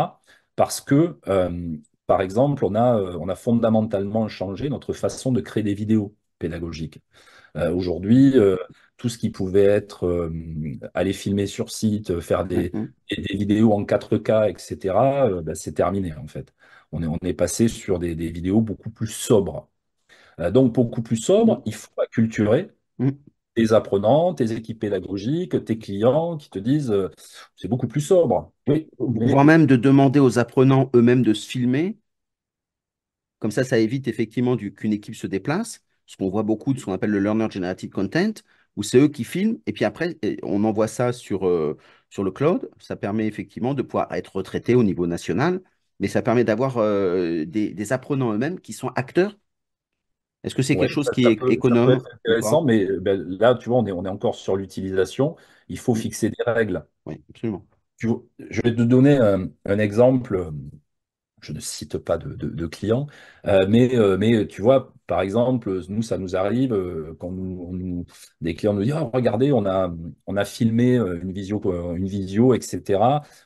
Speaker 2: Parce que, euh, par exemple, on a, on a fondamentalement changé notre façon de créer des vidéos pédagogiques. Aujourd'hui, tout ce qui pouvait être aller filmer sur site, faire des, mm-hmm. vidéos en 4K, etc., bah, c'est terminé en fait. On est, passé sur des, vidéos beaucoup plus sobres. Euh, donc, beaucoup plus sobres, mm. il faut acculturer mm. tes apprenants, tes équipes pédagogiques, tes clients qui te disent euh, c'est beaucoup plus sobre.
Speaker 1: Oui. Voire même de demander aux apprenants eux-mêmes de se filmer. Comme ça, ça évite effectivement qu'une équipe se déplace, ce qu'on voit beaucoup de ce qu'on appelle le Learner Generated Content, où c'est eux qui filment, et puis après, on envoie ça sur, euh, sur le cloud. Ça permet effectivement de pouvoir être retraité au niveau national mais ça permet d'avoir euh, des, apprenants eux-mêmes qui sont acteurs.
Speaker 2: Est-ce que c'est quelque chose qui est économique C'est intéressant, mais euh, ben, là, tu vois, on est, encore sur l'utilisation. Il faut fixer des règles. Oui, absolument. je vais te donner un, exemple. Euh, je ne cite pas de, clients, mais, mais tu vois, par exemple, nous, ça nous arrive quand des clients nous disent oh, Regardez, on a, on a filmé une visio, une visio, etc.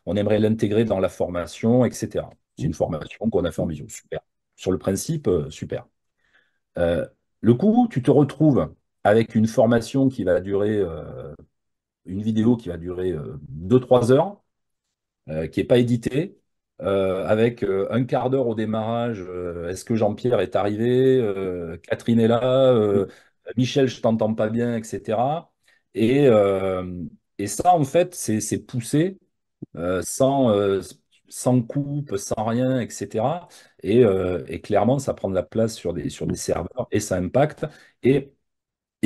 Speaker 2: On aimerait l'intégrer dans la formation, etc. C'est une formation qu'on a fait en vision. Super. Sur le principe, euh, super. Euh, le coup, tu te retrouves avec une formation qui va durer, euh, une vidéo qui va durer 2-3 heures, qui n'est pas éditée, avec un quart d'heure au démarrage, est-ce que Jean-Pierre est arrivé Catherine est là Michel, je t'entends pas bien, etc. Et, et ça, en fait, c'est poussé sans, sans coupe, sans rien, etc. Euh, et, clairement, ça prend de la place sur des, serveurs et ça impacte. Et,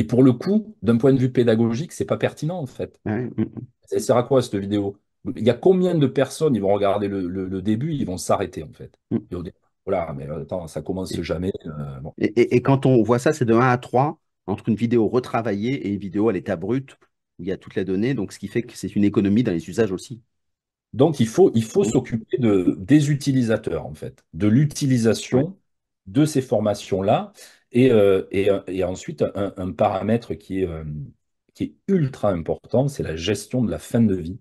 Speaker 2: pour le coup, d'un point de vue pédagogique, c'est pas pertinent en fait. Ah ouais. Mm, mm. Ça sert à quoi cette vidéo Il y a combien de personnes, ils vont regarder le, début, ils vont s'arrêter en fait. Mm. Voilà, mais attends, ça commence jamais. Euh, et, quand
Speaker 1: on voit ça, c'est de 1 à 3 entre une vidéo retravaillée et une vidéo à l'état brut où il y a toutes les
Speaker 2: données, donc ce qui fait que c'est une économie dans les usages aussi. Donc, il faut, il faut s'occuper des utilisateurs, en fait, de l'utilisation de ces formations-là. Et, euh, euh, ensuite, un, paramètre qui est, euh, qui est, ultra important, c'est la gestion de la fin de vie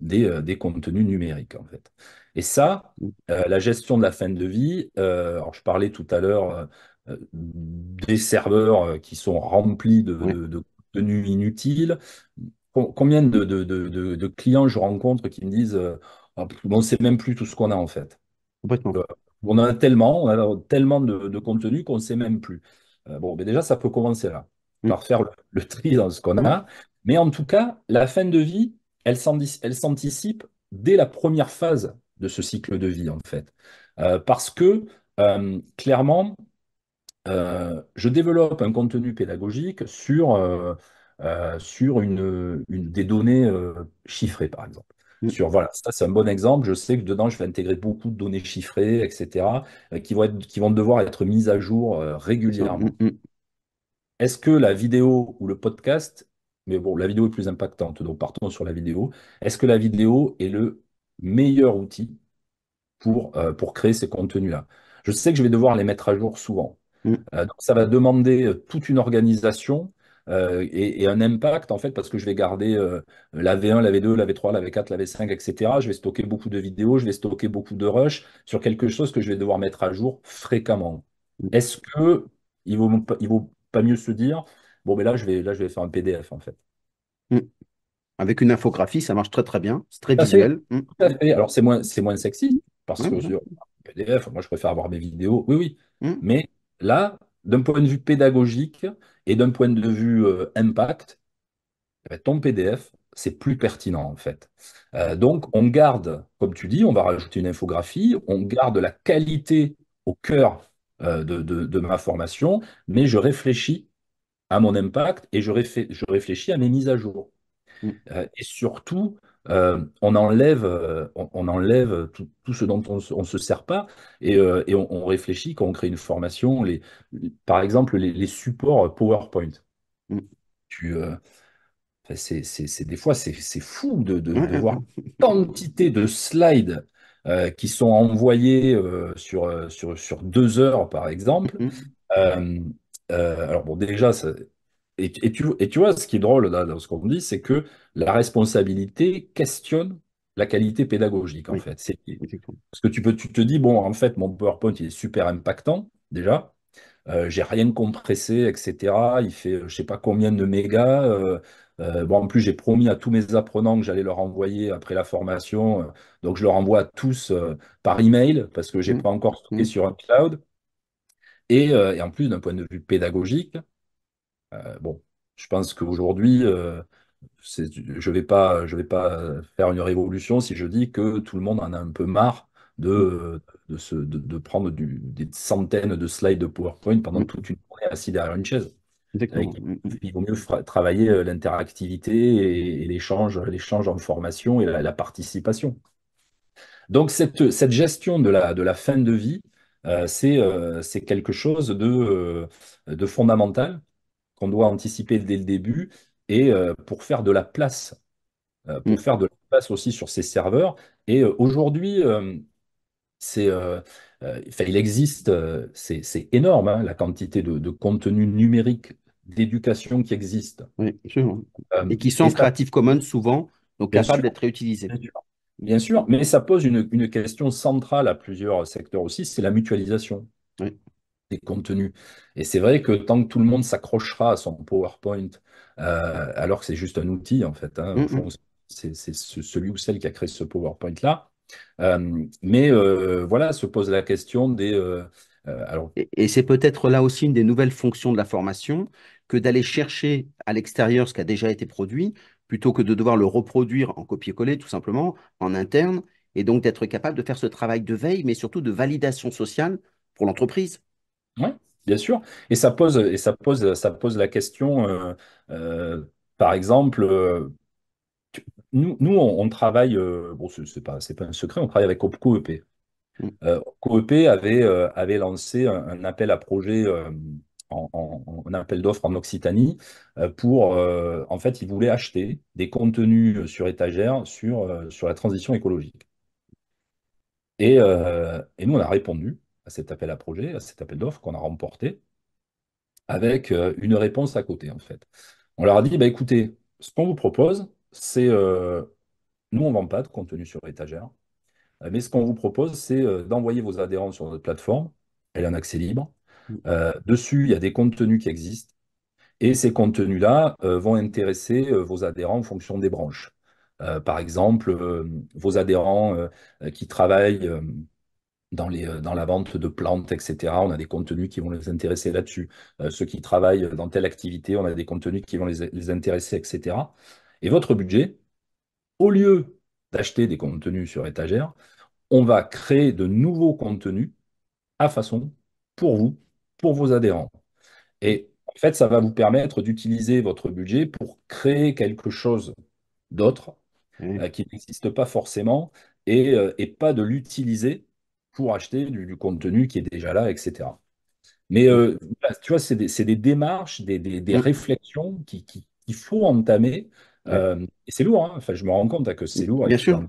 Speaker 2: des, contenus numériques, en fait. Et ça, la gestion de la fin de vie, alors je parlais tout à l'heure des serveurs qui sont remplis de contenus inutiles. Combien de, clients je rencontre qui me disent euh, ah, on ne sait même plus tout ce qu'on a en fait. Complètement. on a tellement, on a tellement de, contenu qu'on ne sait même plus. Euh, bon, mais déjà, ça peut commencer là, mm. par faire le, tri dans ce qu'on a. Mais en tout cas, la fin de vie, elle s'anticipe dès la première phase de ce cycle de vie, en fait. Euh, parce que, clairement, je développe un contenu pédagogique sur euh, sur une, des données euh, chiffrées, par exemple. Mm. voilà, ça c'est un bon exemple. Je sais que dedans, je vais intégrer beaucoup de données chiffrées, etc., euh, qui, vont être, qui vont devoir être mises à jour régulièrement. Mm, mm. Est-ce que la vidéo ou le podcast, mais bon, la vidéo est plus impactante, donc partons sur la vidéo, est-ce que la vidéo est le meilleur outil pour, pour créer ces contenus-là Je sais que je vais devoir les mettre à jour souvent. donc ça va demander toute une organisation euh, et, un impact en fait parce que je vais garder euh, la V1, la V2, la V3, la V4, la V5, etc. Je vais stocker beaucoup de vidéos, je vais stocker beaucoup de rush sur quelque chose que je vais devoir mettre à jour fréquemment. Mm. Est-ce que il vaut, il vaut pas mieux se dire bon mais là je vais là je vais faire un PDF en fait. Mm. Avec une infographie, ça marche très très bien, c'est très visuel. Mm. Alors c'est moins c'est moins sexy parce que sur PDF, moi je préfère avoir mes vidéos. Oui oui, mais là d'un point de vue pédagogique, et d'un point de vue euh, impact, eh ben, ton PDF, c'est plus pertinent en fait. Euh, donc on garde, comme tu dis, on va rajouter une infographie, on garde la qualité au cœur euh, de, ma formation, mais je réfléchis à mon impact et je, réfléchis à mes mises à jour. Mmh. et surtout, euh, on enlève, euh, on, enlève tout, ce dont on ne se sert pas et, euh, on, réfléchit quand on crée une formation. Les, par exemple, les, supports PowerPoint. Mm. c'est, des fois, c'est, fou de, de, de mm, voir mm, quantité de slides qui sont envoyés sur, sur, sur deux heures, par exemple. alors, bon, déjà, ça, et, tu, vois, ce qui est drôle dans ce qu'on dit, c'est que la responsabilité questionne la qualité pédagogique, en fait. Parce que tu, peux, te dis, bon, en fait, mon PowerPoint, il est super impactant, déjà. Je euh, j'ai rien compressé, etc. Il fait je sais pas combien de mégas. Euh, euh, bon, en plus, j'ai promis à tous mes apprenants que j'allais leur envoyer après la formation. donc, je leur envoie à tous par email parce que j'ai n'ai mmh. pas encore stocké mmh. sur un cloud. et en plus, d'un point de vue pédagogique, euh, bon, je pense qu'aujourd'hui, euh, je ne vais, pas, faire une révolution si je dis que tout le monde en a un peu marre de, prendre des centaines de slides de PowerPoint pendant mm. toute une journée assis derrière une chaise. il vaut mieux travailler euh, l'interactivité et, l'échange, en formation et la, participation. Donc cette, gestion de la, fin de vie, c'est quelque chose de fondamental qu'on doit anticiper dès le début et euh, pour faire de la place, euh, pour mm. faire de la place aussi sur ces serveurs. Et euh, aujourd'hui, c'est, il existe, c'est énorme hein, la quantité de, contenu numérique d'éducation qui existe. et qui sont Creative Commons souvent, donc capables d'être réutilisés. Bien sûr. mais ça pose une, une, question centrale à plusieurs secteurs aussi, c'est la mutualisation. Oui des contenus. Et c'est vrai que tant que tout le monde s'accrochera à son PowerPoint, euh, alors que c'est juste un outil, en fait, hein, mm, mm. c'est celui ou celle qui a créé ce PowerPoint-là. Euh, mais euh, voilà, se pose la question des... alors... et c'est peut-être là aussi une des nouvelles
Speaker 1: fonctions de la formation, que d'aller chercher à l'extérieur ce qui a déjà été produit, plutôt que de devoir le reproduire en copier-coller, tout simplement, en interne, et donc d'être capable de faire ce travail
Speaker 2: de veille, mais surtout de validation sociale pour l'entreprise oui, bien sûr. Et ça pose, et ça pose, ça pose la question, euh, euh, par exemple, euh, nous, on, travaille, bon, c'est pas, pas un secret, on travaille avec CoEP, COEP mm. avait, avait lancé un, appel à projet, un en, appel d'offres en Occitanie, pour, en fait, ils voulaient acheter des contenus sur étagère sur, sur la transition écologique. et nous, on a répondu à cet appel à projet, à cet appel d'offres qu'on a remporté, avec euh, une réponse à côté, en fait. On leur a dit, bah, écoutez, ce qu'on vous propose, c'est, euh, nous, on ne vend pas de contenu sur étagère, euh, mais ce qu'on vous propose, c'est d'envoyer vos adhérents sur notre plateforme, elle est en accès libre. Mm. dessus, il y a des contenus qui existent, et ces contenus-là vont intéresser vos adhérents en fonction des branches. par exemple, vos adhérents qui travaillent dans, les, euh, dans la vente de plantes, etc. On a des contenus qui vont les intéresser là-dessus. Euh, ceux qui travaillent dans telle activité, on a des contenus qui vont les, intéresser, etc. Et votre budget, au lieu d'acheter des contenus sur étagère, on va créer de nouveaux contenus à façon pour vous, pour vos adhérents. Et en fait, ça va vous permettre d'utiliser votre budget pour créer quelque chose d'autre mmh. euh, qui n'existe pas forcément et, et pas de l'utiliser pour acheter du, contenu qui est déjà là, etc. Mais euh, tu vois, c'est des, démarches, des, réflexions qu'il qui, faut entamer. Euh, et c'est lourd, hein. enfin, je me rends compte hein, que c'est lourd. Bien sûr.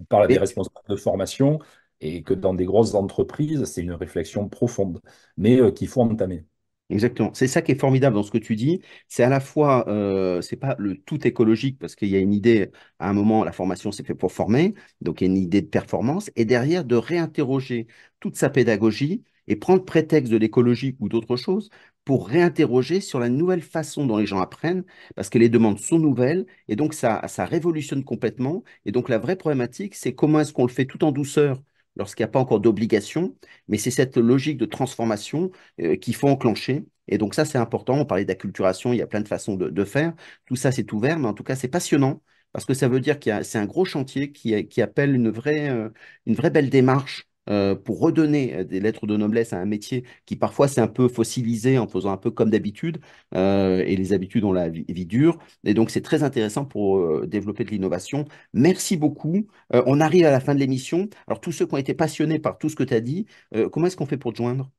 Speaker 2: On parle des responsables de formation et que dans des grosses entreprises, c'est une réflexion profonde, mais euh, qu'il faut entamer. Exactement.
Speaker 1: C'est ça qui est formidable dans ce que tu dis. C'est à la fois, euh, c'est pas le tout écologique parce qu'il y a une idée, à un moment, la formation s'est fait pour former, donc il y a une idée de performance, et derrière de réinterroger toute sa pédagogie et prendre prétexte de l'écologie ou d'autres choses pour réinterroger sur la nouvelle façon dont les gens apprennent, parce que les demandes sont nouvelles, et donc ça, ça révolutionne complètement. Et donc la vraie problématique, c'est comment est-ce qu'on le fait tout en douceur lorsqu'il n'y a pas encore d'obligation, mais c'est cette logique de transformation qui euh, qu'il faut enclencher. Et donc ça, c'est important. On parlait d'acculturation, il y a plein de façons de, faire. Tout ça, c'est ouvert, mais en tout cas, c'est passionnant parce que ça veut dire qu'il y a, c'est un gros chantier qui, qui appelle une vraie, euh, une vraie belle démarche euh, pour redonner euh, des lettres de noblesse à un métier qui parfois s'est un peu fossilisé en faisant un peu comme d'habitude, euh, et les habitudes ont la vie, dure. Et donc c'est très intéressant pour développer de l'innovation. Merci beaucoup. on arrive à la fin de l'émission. Alors tous ceux qui ont été passionnés par tout ce que tu as dit, comment est-ce qu'on fait pour te joindre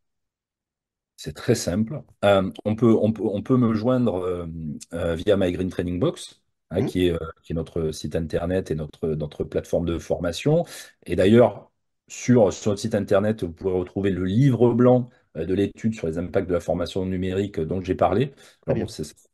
Speaker 1: c'est très simple.
Speaker 2: on, peut, on, peut, on peut me joindre via My Green Training Box. Hein, mmh. qui, est, qui, est, notre site internet et notre, notre plateforme de formation. Et d'ailleurs, sur, sur site internet, vous pouvez retrouver le livre blanc euh, de l'étude sur les impacts de la formation numérique euh, dont j'ai parlé.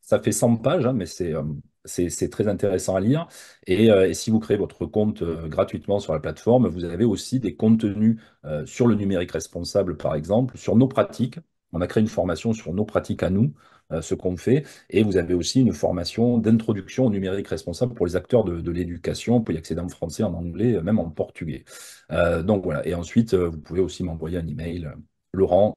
Speaker 2: ça fait 100 pages, hein, mais euh, c'est très intéressant à lire. Et, si vous créez votre compte gratuitement sur la plateforme, vous avez aussi des contenus sur le numérique responsable, par exemple, sur nos pratiques. On a créé une formation sur nos pratiques à nous, euh, ce qu'on fait. Et vous avez aussi une formation d'introduction au numérique responsable pour les acteurs de, l'éducation. Vous pouvez y accéder en français, en anglais, euh, même en portugais. Euh, donc voilà. Et ensuite, vous pouvez aussi m'envoyer un email laurent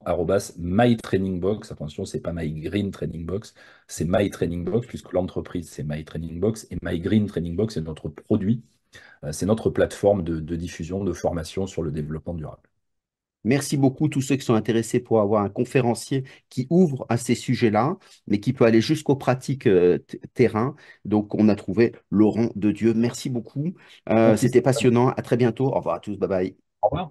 Speaker 2: mytrainingbox, attention, c'est pas MyGreen training box, c'est my training box, puisque l'entreprise c'est my training box, et my training box c'est notre produit, c'est notre plateforme de diffusion, de formation sur le développement durable.
Speaker 1: Merci beaucoup tous ceux qui sont intéressés pour avoir un conférencier qui ouvre à ces sujets-là, mais qui peut aller jusqu'aux pratiques euh, terrain. Donc, on a trouvé Laurent de Dieu. Merci beaucoup. Euh, c'était passionnant. À très bientôt. Au revoir à tous. Bye bye. Au revoir.